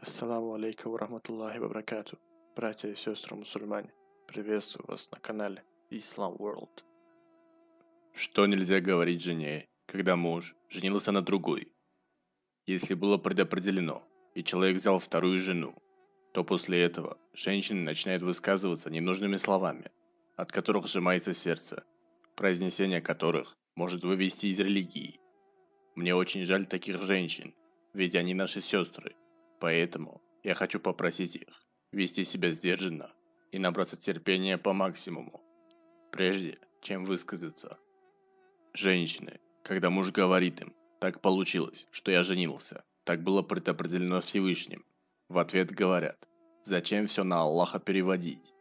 Ассаламу алейкум рахматуллахи вабракату, братья и сестры мусульмане. Приветствую вас на канале Islam World. Что нельзя говорить жене, когда муж женился на другой? Если было предопределено, и человек взял вторую жену, то после этого женщины начинают высказываться ненужными словами, от которых сжимается сердце, произнесение которых может вывести из религии. Мне очень жаль таких женщин, ведь они наши сестры – Поэтому я хочу попросить их вести себя сдержанно и набраться терпения по максимуму, прежде чем высказаться. Женщины, когда муж говорит им, так получилось, что я женился, так было предопределено Всевышним, в ответ говорят, зачем все на Аллаха переводить?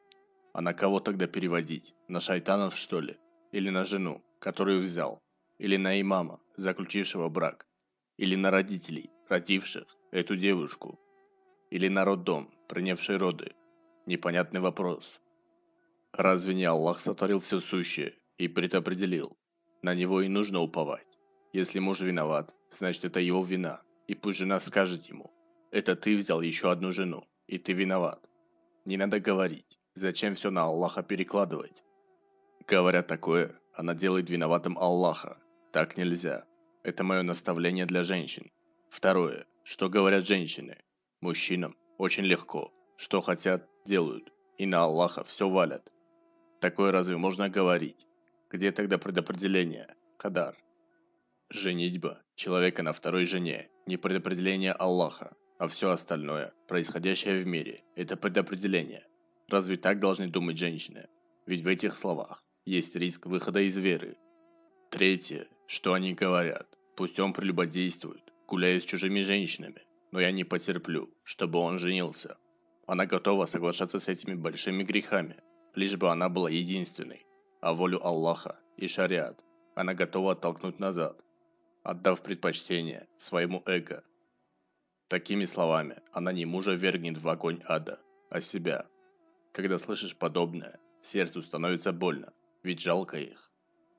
А на кого тогда переводить? На шайтанов, что ли? Или на жену, которую взял? Или на имама, заключившего брак? Или на родителей, родивших? эту девушку? Или на роддом, принявший роды? Непонятный вопрос. Разве не Аллах сотворил все сущее и предопределил? На него и нужно уповать. Если муж виноват, значит это его вина. И пусть жена скажет ему, это ты взял еще одну жену, и ты виноват. Не надо говорить, зачем все на Аллаха перекладывать? Говоря такое, она делает виноватым Аллаха. Так нельзя. Это мое наставление для женщин. Второе что говорят женщины. Мужчинам очень легко, что хотят, делают, и на Аллаха все валят. Такое разве можно говорить? Где тогда предопределение, Кадар? Женитьба человека на второй жене – не предопределение Аллаха, а все остальное, происходящее в мире – это предопределение. Разве так должны думать женщины? Ведь в этих словах есть риск выхода из веры. Третье, что они говорят, пусть он прелюбодействует, гуляю с чужими женщинами, но я не потерплю, чтобы он женился. Она готова соглашаться с этими большими грехами, лишь бы она была единственной. А волю Аллаха и шариат она готова оттолкнуть назад, отдав предпочтение своему эго. Такими словами она не мужа вергнет в огонь ада, а себя. Когда слышишь подобное, сердцу становится больно, ведь жалко их.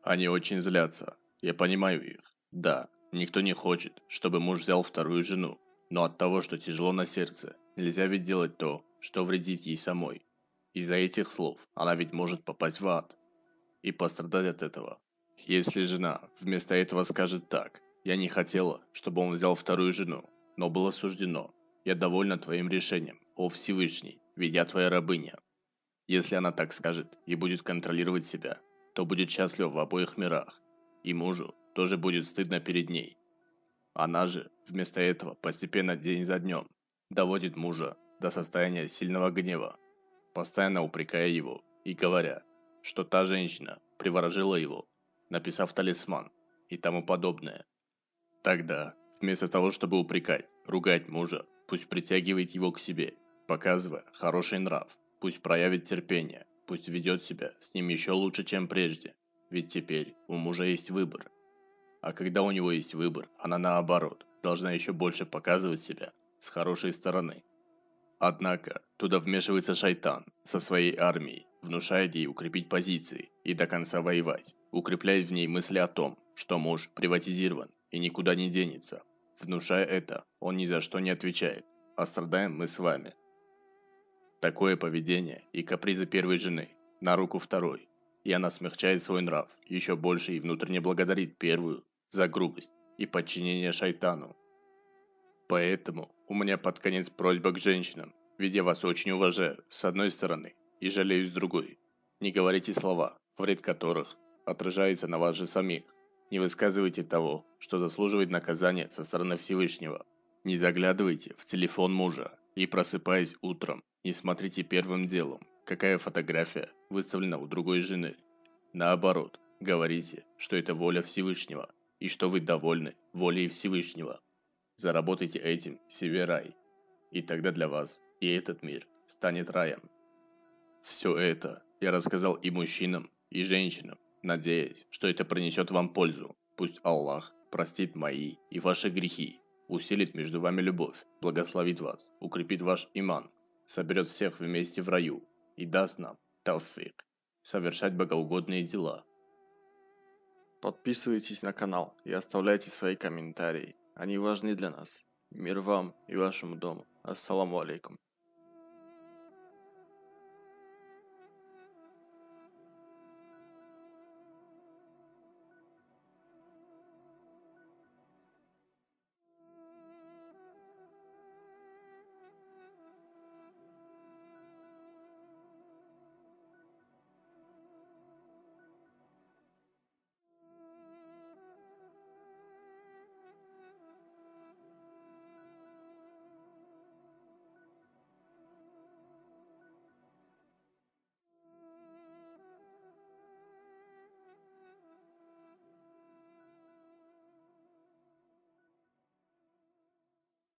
Они очень злятся, я понимаю их, да, Никто не хочет, чтобы муж взял вторую жену, но от того, что тяжело на сердце, нельзя ведь делать то, что вредит ей самой. Из-за этих слов она ведь может попасть в ад и пострадать от этого. Если жена вместо этого скажет так, я не хотела, чтобы он взял вторую жену, но было суждено. Я довольна твоим решением, о Всевышний, ведь я твоя рабыня. Если она так скажет и будет контролировать себя, то будет счастлива в обоих мирах, и мужу, тоже будет стыдно перед ней. Она же, вместо этого, постепенно день за днем, доводит мужа до состояния сильного гнева, постоянно упрекая его и говоря, что та женщина приворожила его, написав талисман и тому подобное. Тогда, вместо того, чтобы упрекать, ругать мужа, пусть притягивает его к себе, показывая хороший нрав, пусть проявит терпение, пусть ведет себя с ним еще лучше, чем прежде. Ведь теперь у мужа есть выбор – а когда у него есть выбор, она наоборот, должна еще больше показывать себя с хорошей стороны. Однако, туда вмешивается шайтан со своей армией, внушая ей укрепить позиции и до конца воевать, укрепляя в ней мысли о том, что муж приватизирован и никуда не денется. Внушая это, он ни за что не отвечает, а страдаем мы с вами. Такое поведение и капризы первой жены на руку второй, и она смягчает свой нрав еще больше и внутренне благодарит первую за грубость и подчинение шайтану. Поэтому у меня под конец просьба к женщинам, ведь я вас очень уважаю, с одной стороны, и жалею с другой. Не говорите слова, вред которых отражается на вас же самих. Не высказывайте того, что заслуживает наказания со стороны Всевышнего. Не заглядывайте в телефон мужа и, просыпаясь утром, не смотрите первым делом, какая фотография выставлена у другой жены. Наоборот, говорите, что это воля Всевышнего, и что вы довольны волей Всевышнего. Заработайте этим себе рай, и тогда для вас и этот мир станет раем. Все это я рассказал и мужчинам, и женщинам, надеясь, что это принесет вам пользу. Пусть Аллах простит мои и ваши грехи, усилит между вами любовь, благословит вас, укрепит ваш иман, соберет всех вместе в раю и даст нам тавфик, совершать богоугодные дела – Подписывайтесь на канал и оставляйте свои комментарии. Они важны для нас. Мир вам и вашему дому. Ассаламу алейкум.